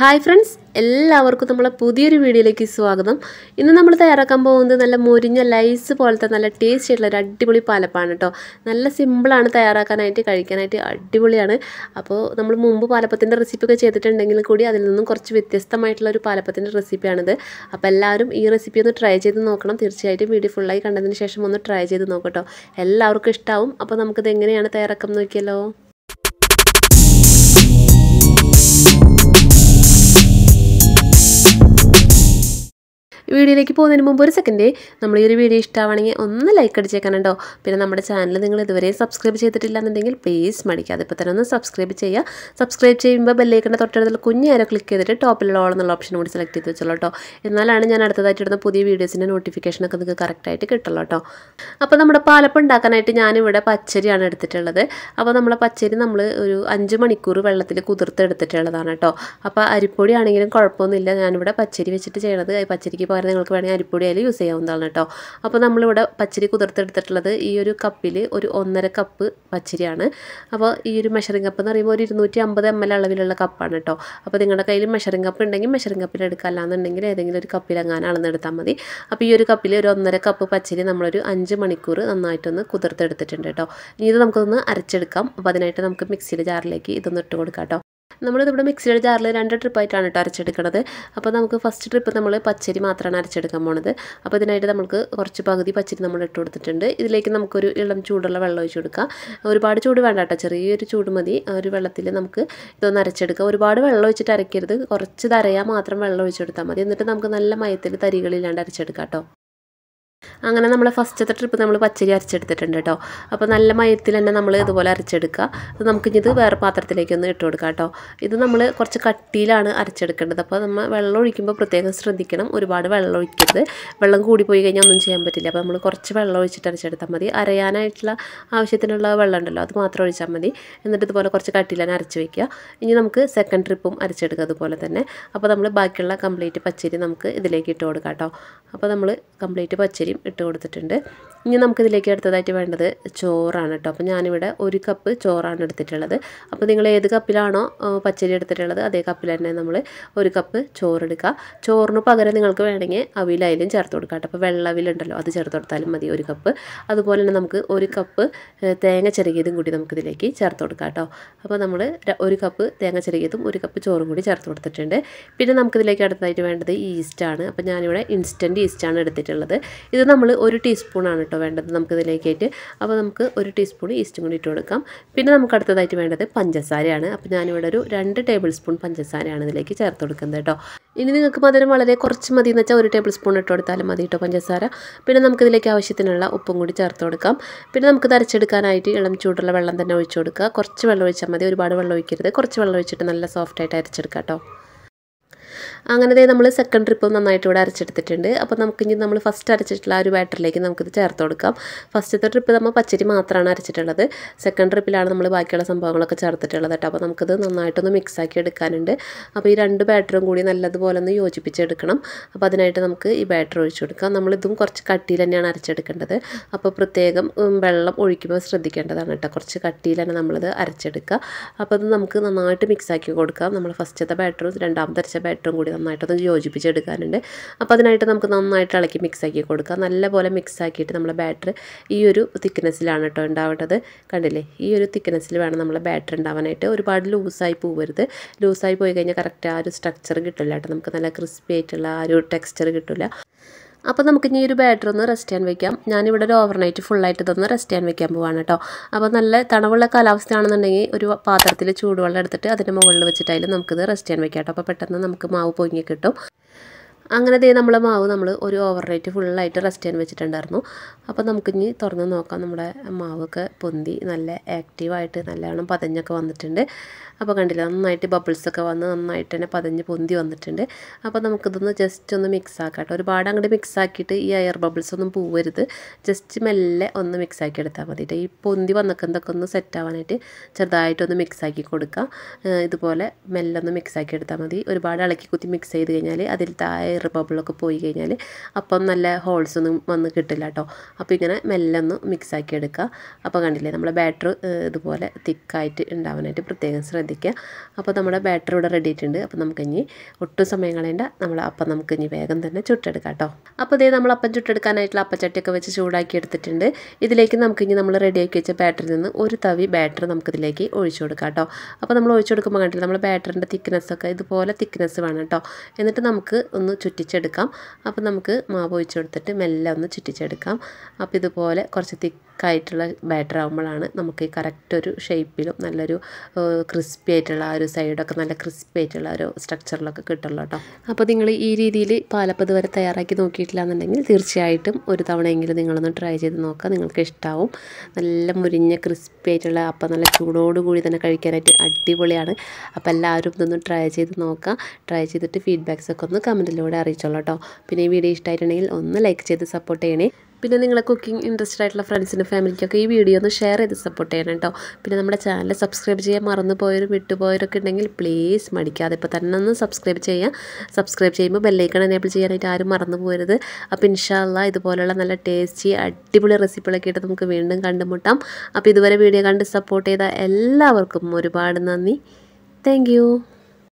hi friends എല്ലാവർക്കും നമ്മളെ പുതിയൊരു വീഡിയോയിലേക്ക് സ്വാഗതം ഇന്ന് നമ്മൾ തയ്യാറാക്കാൻ പോകുന്നത് നല്ല മുരിഞ്ഞ ലൈസ് പോലത്തെ നല്ല ടേസ്റ്റ് ആയിട്ടുള്ള ഒരു അടിപൊളി പാലപ്പാണ് കേട്ടോ നല്ല സിമ്പിളാണ് തയ്യാറാക്കാനായിട്ട് കഴിക്കാനായിട്ട് അടിപൊളിയാണ് അപ്പോൾ നമ്മൾ മുമ്പ് പാലപ്പത്തിൻ്റെ റെസിപ്പിയൊക്കെ ചെയ്തിട്ടുണ്ടെങ്കിൽ കൂടി അതിൽ നിന്നും കുറച്ച് വ്യത്യസ്തമായിട്ടുള്ള ഒരു പാലപ്പത്തിൻ്റെ റെസിപ്പിയാണിത് അപ്പോൾ എല്ലാവരും ഈ റെസിപ്പി ഒന്ന് ട്രൈ ചെയ്ത് നോക്കണം തീർച്ചയായിട്ടും വീഡിയോ ഫുള്ളായി കണ്ടതിന് ശേഷം ഒന്ന് ട്രൈ ചെയ്ത് നോക്കട്ടോ എല്ലാവർക്കും ഇഷ്ടമാവും അപ്പോൾ നമുക്കിത് എങ്ങനെയാണ് തയ്യാറാക്കം നോക്കിയല്ലോ വീഡിയോയിലേക്ക് പോകുന്നതിന് മുമ്പ് ഒരു സെക്കൻഡ് നമ്മൾ ഈ ഒരു വീഡിയോ ഇഷ്ടമാണെങ്കിൽ ഒന്ന് ലൈക്ക് അടിച്ചേക്കാനുണ്ടോ പിന്നെ നമ്മുടെ ചാനൽ നിങ്ങൾ ഇതുവരെ സബ്സ്ക്രൈബ് ചെയ്തിട്ടില്ല എന്നുണ്ടെങ്കിൽ പ്ലീസ് മടിക്കാതെ അതിപ്പോൾ തന്നെ ഒന്ന് സബ്സ്ക്രൈബ് ചെയ്യുക സബ്സ്ക്രൈബ് ചെയ്യുമ്പോൾ തൊട്ടടുത്ത് തൊട്ടടുത്തുള്ള ആരോ ക്ലിക്ക് ചെയ്തിട്ട് ടോപ്പിലുള്ള ഓൾ എന്നുള്ള ഓപ്ഷൻ കൂടി സെലക്ട് ചെയ്ത് വെച്ചോളൂ കേട്ടോ എന്നാലാണ് ഞാൻ അടുത്തതായിട്ട് ഇടുന്ന പുതിയ വീഡിയോസിൻ്റെ നോട്ടിഫിക്കേഷനൊക്കെ നിങ്ങൾക്ക് കറക്റ്റായിട്ട് കിട്ടുള്ളൂ കേട്ടോ അപ്പോൾ നമ്മുടെ പാലപ്പം ഉണ്ടാക്കാനായിട്ട് ഞാനിവിടെ പച്ചരിയാണ് എടുത്തിട്ടുള്ളത് അപ്പോൾ നമ്മളെ പച്ചരി നമ്മൾ ഒരു അഞ്ച് മണിക്കൂർ വെള്ളത്തിൽ കുതിർത്തെടുത്തിട്ടുള്ളതാണ് കേട്ടോ അപ്പോൾ അരിപ്പൊടി ആണെങ്കിലും കുഴപ്പമൊന്നുമില്ല ഞാനിവിടെ പച്ചരി വെച്ചിട്ട് ചെയ്യണത് പച്ചരിക്ക് പഞ്ചസാര നിങ്ങൾക്ക് വേണമെങ്കിൽ അരിപ്പൊടിയാൽ യൂസ് ചെയ്യാവുന്നതാണ് കേട്ടോ അപ്പോൾ നമ്മളിവിടെ പച്ചരി കുതിർത്തെടുത്തിട്ടുള്ളത് ഈ ഒരു കപ്പിൽ ഒരു ഒന്നര കപ്പ് പച്ചരിയാണ് അപ്പോൾ ഈ ഒരു മെഷറിംഗ് കപ്പ് എന്ന് പറയുമ്പോൾ ഒരു ഇരുന്നൂറ്റി അമ്പത് എം എൽ അളവിലുള്ള കപ്പാണ് കേട്ടോ അപ്പോൾ നിങ്ങളുടെ കയ്യിൽ മെഷറിംഗ് കപ്പ് ഉണ്ടെങ്കിൽ മെഷറിംഗ് കപ്പിൽ എടുക്കുക അല്ലാന്നുണ്ടെങ്കിൽ ഏതെങ്കിലും ഒരു കപ്പിൽ അങ്ങനെ അളന്നെടുത്താൽ മതി അപ്പോൾ ഈ ഒരു കപ്പിൽ ഒരു ഒന്നര കപ്പ് പച്ചരി നമ്മളൊരു അഞ്ച് മണിക്കൂർ നന്നായിട്ടൊന്ന് കുതിർത്തെടുത്തിട്ടുണ്ട് കേട്ടോ ഇനി ഇത് നമുക്കൊന്ന് അരച്ചെടുക്കാം അപ്പോൾ അതിനായിട്ട് നമുക്ക് മിക്സിയുടെ ജാറിലേക്ക് ഇതൊന്ന് ഇട്ട് കൊടുക്കാം കേട്ടോ നമ്മൾ നമ്മുടെ മിക്സിയുടെ ജാറിൽ രണ്ട് ട്രിപ്പായിട്ടാണ് കേട്ടോ അരച്ചെടുക്കുന്നത് അപ്പോൾ നമുക്ക് ഫസ്റ്റ് ട്രിപ്പ് നമ്മൾ പച്ചരി മാത്രമാണ് അരച്ചെടുക്കാൻ പോണത് അപ്പോൾ ഇതിനായിട്ട് നമുക്ക് കുറച്ച് പകുതി പച്ചരി നമ്മൾ ഇട്ട് കൊടുത്തിട്ടുണ്ട് ഇതിലേക്ക് നമുക്കൊരു ഇളം ചൂടുള്ള വെള്ളം ഒഴിച്ച് കൊടുക്കാം ഒരുപാട് ചൂട് വേണ്ട കേട്ടോ ചെറിയൊരു ചൂട് മതി ഒരു വെള്ളത്തിൽ നമുക്ക് ഇതൊന്ന് അരച്ചെടുക്കാം ഒരുപാട് വെള്ളം ഒഴിച്ചിട്ട് അരയ്ക്കരുത് കുറച്ച് തരയാ മാത്രം വെള്ളം ഒഴിച്ചെടുത്താൽ മതി എന്നിട്ട് നമുക്ക് നല്ല മയത്തിൽ തരികളില്ലാണ്ട് അരച്ചെടുക്കാം കേട്ടോ അങ്ങനെ നമ്മളെ ഫസ്റ്റത്തെ ട്രിപ്പ് നമ്മൾ പച്ചരി അരച്ചെടുത്തിട്ടുണ്ട് കേട്ടോ അപ്പോൾ നല്ല മയത്തിൽ തന്നെ നമ്മൾ ഇതുപോലെ അരച്ചെടുക്കുക അത് നമുക്കിനി ഇത് വേറെ പാത്രത്തിലേക്കൊന്ന് ഇട്ട് കൊടുക്കുക കേട്ടോ ഇത് നമ്മൾ കുറച്ച് കട്ടിയിലാണ് അരച്ചെടുക്കേണ്ടത് അപ്പോൾ നമ്മൾ വെള്ളം ഒഴിക്കുമ്പോൾ പ്രത്യേകം ശ്രദ്ധിക്കണം ഒരുപാട് വെള്ളം ഒഴിക്കരുത് വെള്ളം കൂടി പോയി കഴിഞ്ഞാൽ ഒന്നും ചെയ്യാൻ പറ്റില്ല അപ്പോൾ നമ്മൾ കുറച്ച് വെള്ളം ഒഴിച്ചിട്ട് അരച്ചെടുത്താൽ മതി അരയാനായിട്ടുള്ള ആവശ്യത്തിനുള്ള വെള്ളം ഉണ്ടല്ലോ അത് മാത്രം ഒഴിച്ചാൽ മതി എന്നിട്ട് ഇതുപോലെ കുറച്ച് കട്ടിയിലാണ് അരച്ച് വയ്ക്കുക ഇനി നമുക്ക് സെക്കൻഡ് ട്രിപ്പും അരച്ചെടുക്കുക അതുപോലെ തന്നെ അപ്പോൾ നമ്മൾ ബാക്കിയുള്ള കംപ്ലീറ്റ് പച്ചരി നമുക്ക് ഇതിലേക്ക് ഇട്ട് കൊടുക്കാം കേട്ടോ അപ്പോൾ നമ്മൾ കംപ്ലീറ്റ് പച്ചരിയും ഇട്ട് കൊടുത്തിട്ടുണ്ട് ഇനി നമുക്കിതിലേക്ക് അടുത്തതായിട്ട് വേണ്ടത് ചോറാണ് കേട്ടോ അപ്പോൾ ഞാനിവിടെ ഒരു കപ്പ് ചോറാണ് എടുത്തിട്ടുള്ളത് അപ്പോൾ നിങ്ങൾ ഏത് കപ്പിലാണോ പച്ചരി എടുത്തിട്ടുള്ളത് അതേ കപ്പിൽ തന്നെ നമ്മൾ ഒരു കപ്പ് ചോറെടുക്കുക ചോറിന് പകരം നിങ്ങൾക്ക് വേണമെങ്കിൽ അവിയിലായാലും ചേർത്ത് കൊടുക്കാം കേട്ടോ അപ്പോൾ വെള്ളവിലുണ്ടല്ലോ അത് ചേർത്ത് കൊടുത്താലും മതി ഒരു കപ്പ് അതുപോലെ തന്നെ നമുക്ക് ഒരു കപ്പ് തേങ്ങ ചെറുകിയതും കൂടി നമുക്കിതിലേക്ക് ചേർത്ത് കൊടുക്കാം കേട്ടോ അപ്പോൾ നമ്മൾ ഒരു കപ്പ് തേങ്ങ ചെറുകിയതും ഒരു കപ്പ് ചോറും കൂടി ചേർത്ത് കൊടുത്തിട്ടുണ്ട് പിന്നെ നമുക്കിതിലേക്ക് അടുത്തതായിട്ട് വേണ്ടത് ഈസ്റ്റാണ് അപ്പോൾ ഞാനിവിടെ ഇൻസ്റ്റൻറ്റ് ഈസ്റ്റാണ് എടുത്തിട്ടുള്ളത് ഇത് നമ്മൾ ഒരു ടീസ്പൂണാണ് കേട്ടോ വേണ്ടത് ഇതിലേക്കായിട്ട് അപ്പോൾ നമുക്ക് ഒരു ടീസ്പൂൺ ഈസ്റ്റും കൂടി ഇട്ട് കൊടുക്കാം പിന്നെ നമുക്ക് അടുത്തതായിട്ട് വേണ്ടത് പഞ്ചസാരയാണ് അപ്പോൾ ഞാനിവിടെ ഒരു രണ്ട് ടേബിൾ സ്പൂൺ പഞ്ചസാരയാണ് ഇതിലേക്ക് ചേർത്ത് കൊടുക്കുന്നത് കേട്ടോ ഇനി നിങ്ങൾക്ക് മധുരം വളരെ കുറച്ച് മതി എന്ന് വെച്ചാൽ ഒരു ടേബിൾ സ്പൂൺ ഇട്ട് കൊടുത്താലും മതി കേട്ടോ പഞ്ചസാര പിന്നെ നമുക്ക് ഇതിലേക്ക് ആവശ്യത്തിനുള്ള ഉപ്പും കൂടി ചേർത്ത് കൊടുക്കാം പിന്നെ നമുക്ക് തരച്ചെടുക്കാനായിട്ട് ഇളം ചൂടുള്ള വെള്ളം തന്നെ ഒഴിച്ചു കൊടുക്കുക കുറച്ച് വെള്ളം ഒഴിച്ചാൽ മതി ഒരുപാട് വെള്ളം ഒഴിക്കരുത് കുറച്ച് വെള്ളം ഒഴിച്ചിട്ട് നല്ല സോഫ്റ്റായിട്ട് അരച്ചെടുക്കാം കേട്ടോ അങ്ങനത്തെ നമ്മൾ സെക്കൻഡ് ട്രിപ്പ് നന്നായിട്ട് ഇവിടെ അരച്ചെടുത്തിട്ടുണ്ട് അപ്പോൾ നമുക്ക് ഇനി നമ്മൾ ഫസ്റ്റ് അരച്ചിട്ടുള്ള ആ ഒരു ബാറ്ററിലേക്ക് നമുക്കിത് ചേർത്ത് കൊടുക്കാം ഫസ്റ്റത്തെ ട്രിപ്പ് നമ്മൾ പച്ചരി മാത്രമാണ് അരച്ചിട്ടുള്ളത് സെക്കൻഡ് ട്രിപ്പിലാണ് നമ്മൾ ബാക്കിയുള്ള സംഭവങ്ങളൊക്കെ ചേർത്തിട്ടുള്ളത് കേട്ടോ അപ്പോൾ നമുക്കിത് നന്നായിട്ടൊന്ന് മിക്സാക്കി എടുക്കാനുണ്ട് അപ്പോൾ ഈ രണ്ട് ബാറ്ററും കൂടി നല്ലതുപോലെ ഒന്ന് യോജിപ്പിച്ചെടുക്കണം അപ്പോൾ അതിനായിട്ട് നമുക്ക് ഈ ബാറ്റർ ഒഴിച്ചു കൊടുക്കാം നമ്മളിതും കുറച്ച് കട്ടിയിൽ തന്നെയാണ് അരച്ചെടുക്കേണ്ടത് അപ്പോൾ പ്രത്യേകം വെള്ളം ഒഴിക്കുമ്പോൾ ശ്രദ്ധിക്കേണ്ടതാണ് കേട്ടോ കുറച്ച് കട്ടിയിൽ തന്നെ നമ്മളിത് അരച്ചെടുക്കുക അപ്പോൾ അത് നമുക്ക് നന്നായിട്ട് മിക്സാക്കി കൊടുക്കാം നമ്മൾ ഫസ്റ്റത്തെ ബാറ്ററും രണ്ടാമത്തെ അരച്ച ബാറ്ററും കൂടി നന്നായിട്ടൊന്ന് യോജിപ്പിച്ചെടുക്കാനുണ്ട് അപ്പോൾ അതിനായിട്ട് നമുക്ക് നന്നായിട്ട് ഇളക്കി മിക്സാക്കി കൊടുക്കുക നല്ലപോലെ മിക്സാക്കിയിട്ട് നമ്മുടെ ബാറ്റർ ഈ ഒരു തിക്നെസ്സിലാണ് കേട്ടോ ഉണ്ടാവേണ്ടത് കണ്ടില്ലേ ഈ ഒരു തിക്നെസ്സിൽ വേണം നമ്മളെ ബാറ്റർ ഉണ്ടാവാനായിട്ട് ഒരുപാട് ലൂസായി പോവരുത് ലൂസായി പോയി കഴിഞ്ഞാൽ കറക്റ്റ് ആ ഒരു സ്ട്രക്ചർ കിട്ടില്ല കേട്ടോ നമുക്ക് നല്ല ക്രിസ്പി ആയിട്ടുള്ള ആ ഒരു ടെക്സ്ചർ കിട്ടില്ല അപ്പോൾ നമുക്ക് ഇനി ഒരു ബാറ്റർ ഒന്ന് റെസ്റ്റ് ചെയ്യാൻ വെക്കാം ഞാനിവിടെ ഒരു ഓവർനൈറ്റ് ഫുള്ളായിട്ട് ഇതൊന്ന് റെസ്റ്റ് ചെയ്യാൻ വെക്കാൻ പോവാണ് കേട്ടോ അപ്പോൾ നല്ല തണവുള്ള കാലാവസ്ഥയാണെന്നുണ്ടെങ്കിൽ ഒരു പാത്രത്തിൽ ചൂടുവെള്ളം എടുത്തിട്ട് അതിൻ്റെ മുകളിൽ വെച്ചിട്ടായാലും നമുക്കിത് റെസ്റ്റ് ചെയ്യാൻ വെക്കാം കേട്ടോ അപ്പോൾ പെട്ടെന്ന് നമുക്ക് മാവ് പൊങ്ങി കിട്ടും അങ്ങനെ ദേ നമ്മളെ മാവ് നമ്മൾ ഒരു ഓവർ നൈറ്റ് ഫുള്ളായിട്ട് റെസ്റ്റ് ചെയ്യാൻ വെച്ചിട്ടുണ്ടായിരുന്നു അപ്പോൾ നമുക്ക് ഇനി തുറന്ന് നോക്കാം നമ്മുടെ മാവൊക്കെ പൊന്തി നല്ല ആക്റ്റീവായിട്ട് നല്ലവണ്ണം പതഞ്ഞൊക്കെ വന്നിട്ടുണ്ട് അപ്പോൾ കണ്ടില്ല നന്നായിട്ട് ബബിൾസൊക്കെ വന്ന് നന്നായിട്ട് തന്നെ പതഞ്ഞ് പൊന്തി വന്നിട്ടുണ്ട് അപ്പോൾ നമുക്കിതൊന്ന് ജസ്റ്റ് ഒന്ന് മിക്സ് ആക്കാം ഒരുപാട് അങ്ങോട്ട് മിക്സ് ആക്കിയിട്ട് ഈ എയർ ബബിൾസ് ഒന്നും പോവരുത് ജസ്റ്റ് മെല്ലെ ഒന്ന് മിക്സ് ആക്കി എടുത്താൽ മതി ഈ പൊന്തി വന്നൊക്കെ ഒന്ന് സെറ്റ് ആവാനായിട്ട് ചെറുതായിട്ടൊന്ന് മിക്സ് ആക്കി കൊടുക്കുക ഇതുപോലെ മെല്ലെ ഒന്ന് മിക്സ് ആക്കി എടുത്താൽ മതി ഒരുപാട് ഇളക്കി കുത്തി മിക്സ് ചെയ്ത് കഴിഞ്ഞാൽ അതിൽ തായർ സിറപ്പപ്പിളൊക്കെ പോയി കഴിഞ്ഞാൽ അപ്പം നല്ല ഹോൾസ് ഒന്നും വന്ന് കിട്ടില്ല കേട്ടോ അപ്പോൾ ഇങ്ങനെ മെല്ലെ ഒന്ന് മിക്സ് ആക്കി എടുക്കുക അപ്പോൾ കണ്ടില്ലേ നമ്മുടെ ബാറ്റർ ഇതുപോലെ തിക്കായിട്ട് ഉണ്ടാവാനായിട്ട് പ്രത്യേകം ശ്രദ്ധിക്കുക അപ്പോൾ നമ്മുടെ ബാറ്റർ ഇവിടെ റെഡി ആയിട്ടുണ്ട് അപ്പോൾ നമുക്കിനി ഒട്ടും സമയം കളയേണ്ട നമ്മൾ അപ്പം നമുക്കിനി വേഗം തന്നെ ചുട്ടെടുക്കാം കേട്ടോ അപ്പോൾ ഇതേ നമ്മൾ അപ്പം ചുട്ടെടുക്കാനായിട്ടുള്ള അപ്പച്ചട്ടിയൊക്കെ വെച്ച് ചൂടാക്കി എടുത്തിട്ടുണ്ട് ഇതിലേക്ക് നമുക്കിനി നമ്മൾ റെഡിയാക്കി വെച്ച ബാറ്ററിൽ നിന്ന് ഒരു തവി ബാറ്റർ നമുക്കിതിലേക്ക് ഒഴിച്ചു കൊടുക്കാം കേട്ടോ അപ്പോൾ നമ്മൾ ഒഴിച്ചു കൊടുക്കുമ്പോൾ കണ്ടില്ല നമ്മൾ ബാറ്ററിൻ്റെ തിക്നെസ്സൊക്കെ ഇതുപോലെ തിക്നെസ് വേണം കേട്ടോ എന്നിട്ട് നമുക്ക് ഒന്ന് ചുറ്റിച്ചെടുക്കാം അപ്പോൾ നമുക്ക് മാവ് ഒഴിച്ച് കൊടുത്തിട്ട് മെല്ലെ ഒന്ന് ചുറ്റിച്ചെടുക്കാം അപ്പോൾ ഇതുപോലെ കുറച്ച് തിക്കായിട്ടുള്ള ബാറ്റർ ആകുമ്പോഴാണ് നമുക്ക് ഈ കറക്റ്റ് ഒരു ഷേപ്പിലും നല്ലൊരു ക്രിസ്പി ആയിട്ടുള്ള ആ ഒരു സൈഡൊക്കെ നല്ല ക്രിസ്പി ആയിട്ടുള്ള ഒരു സ്ട്രക്ചറിലൊക്കെ കിട്ടുള്ളൂ കേട്ടോ അപ്പോൾ നിങ്ങൾ ഈ രീതിയിൽ പാലപ്പത് വരെ തയ്യാറാക്കി നോക്കിയിട്ടില്ല എന്നുണ്ടെങ്കിൽ തീർച്ചയായിട്ടും ഒരു തവണയെങ്കിലും നിങ്ങളൊന്ന് ട്രൈ ചെയ്ത് നോക്കുക നിങ്ങൾക്ക് ഇഷ്ടമാവും നല്ല മുരിഞ്ഞ ക്രിസ്പി ആയിട്ടുള്ള അപ്പം നല്ല ചൂടോടുകൂടി തന്നെ കഴിക്കാനായിട്ട് അടിപൊളിയാണ് അപ്പോൾ എല്ലാവരും ഇതൊന്ന് ട്രൈ ചെയ്ത് നോക്കുക ട്രൈ ചെയ്തിട്ട് ഫീഡ്ബാക്സ് ഒക്കെ ഒന്ന് കമൻറ്റിലൂടെ കൂടെ അറിയിച്ചോളൂ കേട്ടോ പിന്നെ ഈ വീഡിയോ ഇഷ്ടമായിട്ടുണ്ടെങ്കിൽ ഒന്ന് ലൈക്ക് ചെയ്ത് സപ്പോർട്ട് ചെയ്യണേ പിന്നെ നിങ്ങളെ കുക്കിംഗ് ഇൻട്രസ്റ്റഡ് ആയിട്ടുള്ള ഫ്രണ്ട്സിനും ഫാമിലിക്കൊക്കെ ഈ വീഡിയോ ഒന്ന് ഷെയർ ചെയ്ത് സപ്പോർട്ട് ചെയ്യണം കേട്ടോ പിന്നെ നമ്മുടെ ചാനൽ സബ്സ്ക്രൈബ് ചെയ്യാൻ മറന്നു മറന്നുപോയവരും വിട്ടുപോയവരൊക്കെ ഉണ്ടെങ്കിൽ പ്ലീസ് മടിക്കാതെ ഇപ്പോൾ തന്നെ ഒന്ന് സബ്സ്ക്രൈബ് ചെയ്യാം സബ്സ്ക്രൈബ് ചെയ്യുമ്പോൾ ബെല്ലൈക്കൺ എനേബിൾ ചെയ്യാനായിട്ട് ആരും മറന്നു പോരുത് അപ്പോൾ ഇൻഷാല്ല ഇതുപോലുള്ള നല്ല ടേസ്റ്റി അടിപൊളി റെസിപ്പികളൊക്കെ ആയിട്ട് നമുക്ക് വീണ്ടും കണ്ടുമുട്ടാം അപ്പോൾ ഇതുവരെ വീഡിയോ കണ്ട് സപ്പോർട്ട് ചെയ്ത എല്ലാവർക്കും ഒരുപാട് നന്ദി താങ്ക്